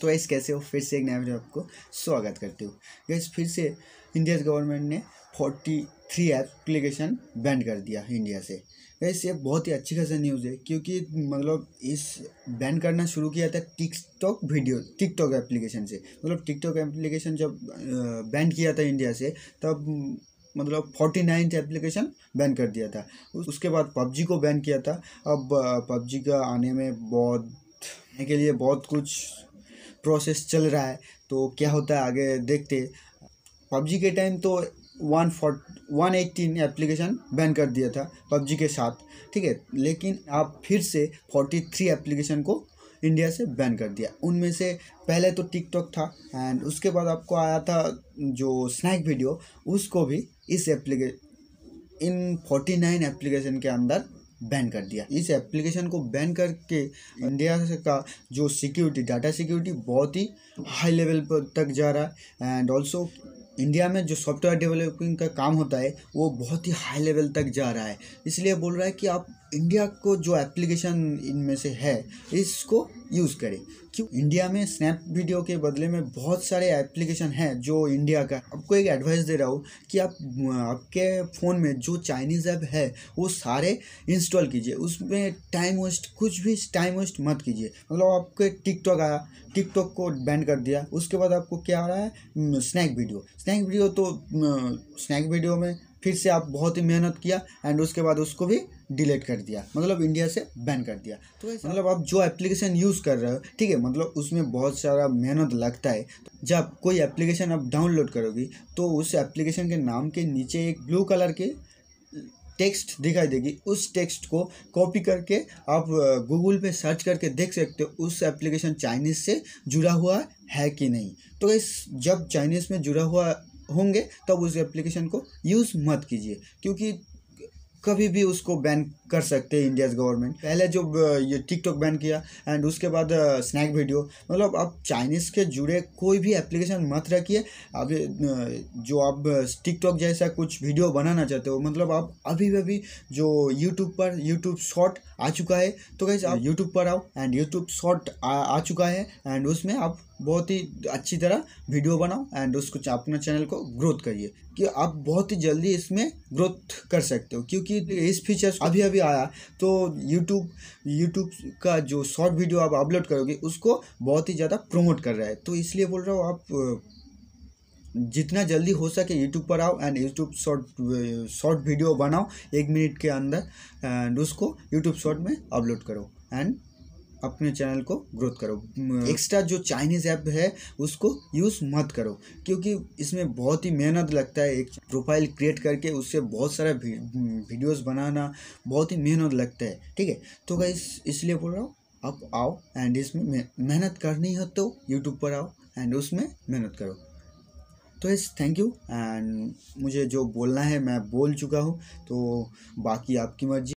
तो ऐसे कैसे हो फिर से एक नया वीडियो आपको स्वागत करती हूँ गैस फिर से इंडिया गवर्नमेंट ने फोर्टी थ्री एप्लीकेशन बैन कर दिया इंडिया से गैस ये बहुत ही अच्छी खासा न्यूज़ है क्योंकि मतलब इस बैन करना शुरू किया था टिकटॉक वीडियो टिकटॉक एप्लीकेशन से मतलब टिकटॉक एप्लीकेशन जब बैन किया था इंडिया से तब मतलब फोर्टी नाइन्थ एप्लीकेशन बैन कर दिया था उसके बाद पबजी को बैन किया था अब पबजी का आने में बहुत के लिए बहुत कुछ प्रोसेस चल रहा है तो क्या होता है आगे देखते पबजी के टाइम तो one fort one eighteen application ban कर दिया था पबजी के साथ ठीक है लेकिन आप फिर से फोर्टी थ्री एप्लीकेशन को इंडिया से बैन कर दिया उनमें से पहले तो टिकटॉक था एंड उसके बाद आपको आया था जो स्नैक वीडियो उसको भी इस एप्लीके इन फोर्टी नाइन एप्लीकेशन के अंदर बैन कर दिया इस एप्लीकेशन को बैन करके इंडिया का जो सिक्योरिटी डाटा सिक्योरिटी बहुत ही हाई लेवल पर तक जा रहा है एंड ऑल्सो इंडिया में जो सॉफ्टवेयर डेवलपिंग का काम होता है वो बहुत ही हाई लेवल तक जा रहा है इसलिए बोल रहा है कि आप इंडिया को जो एप्लीकेशन इनमें से है इसको यूज़ करें क्यों इंडिया में स्नैप वीडियो के बदले में बहुत सारे एप्लीकेशन हैं जो इंडिया का आपको एक एडवाइस दे रहा हूँ कि आप आपके फ़ोन में जो चाइनीज़ ऐप है वो सारे इंस्टॉल कीजिए उसमें टाइम वेस्ट कुछ भी टाइम वेस्ट मत कीजिए मतलब आपके टिकटॉक आया टिकटॉक को बैन कर दिया उसके बाद आपको क्या आ रहा है स्नैक वीडियो स्नैक वीडियो तो स्नैक वीडियो में फिर से आप बहुत ही मेहनत किया एंड उसके बाद उसको भी डिलीट कर दिया मतलब इंडिया से बैन कर दिया तो मतलब आप जो एप्लीकेशन यूज़ कर रहे हो ठीक है मतलब उसमें बहुत सारा मेहनत लगता है जब कोई एप्लीकेशन आप डाउनलोड करोगी तो उस एप्लीकेशन के नाम के नीचे एक ब्लू कलर के टेक्स्ट दिखाई देगी उस टेक्स्ट को कॉपी करके आप गूगल पे सर्च करके देख सकते हो उस एप्लीकेशन चाइनीज़ से जुड़ा हुआ है कि नहीं तो इस जब चाइनीज़ में जुड़ा हुआ होंगे तब उस एप्लीकेशन को यूज़ मत कीजिए क्योंकि कभी भी उसको बैन कर सकते हैं इंडियाज़ गवर्नमेंट पहले जो ये टिकटॉक बैन किया एंड उसके बाद स्नैक वीडियो मतलब आप चाइनीज़ के जुड़े कोई भी एप्लीकेशन मत रखिए अभी जो आप टिकटॉक जैसा कुछ वीडियो बनाना चाहते हो मतलब आप अभी अभी जो यूट्यूब पर यूट्यूब शॉर्ट आ चुका है तो कैसे आप यूट्यूब पर आओ एंड यूट्यूब शॉर्ट आ, आ चुका है एंड उसमें आप बहुत ही अच्छी तरह वीडियो बनाओ एंड उसको अपना चैनल को ग्रोथ करिए कि आप बहुत ही जल्दी इसमें ग्रोथ कर सकते हो क्योंकि इस फीचर्स अभी अभी आया तो यूट्यूब यूट्यूब का जो शॉर्ट वीडियो आप अपलोड करोगे उसको बहुत ही ज़्यादा प्रमोट कर रहा है तो इसलिए बोल रहा हूँ आप जितना जल्दी हो सके यूट्यूब पर आओ and YouTube short short video बनाओ एक मिनट के अंदर एंड उसको यूट्यूब शॉर्ट में अपलोड करो एंड अपने चैनल को ग्रोथ करो एक्स्ट्रा जो चाइनीज़ ऐप है उसको यूज़ मत करो क्योंकि इसमें बहुत ही मेहनत लगता है एक प्रोफाइल क्रिएट करके उससे बहुत सारा वीडियोस बनाना बहुत ही मेहनत लगता है ठीक है तो गाइस इसलिए बोल रहा हूँ आप आओ एंड इसमें मेहनत करनी हो तो यूट्यूब पर आओ एंड उसमें मेहनत करो तो इस थैंक यू एंड मुझे जो बोलना है मैं बोल चुका हूँ तो बाकी आपकी मर्जी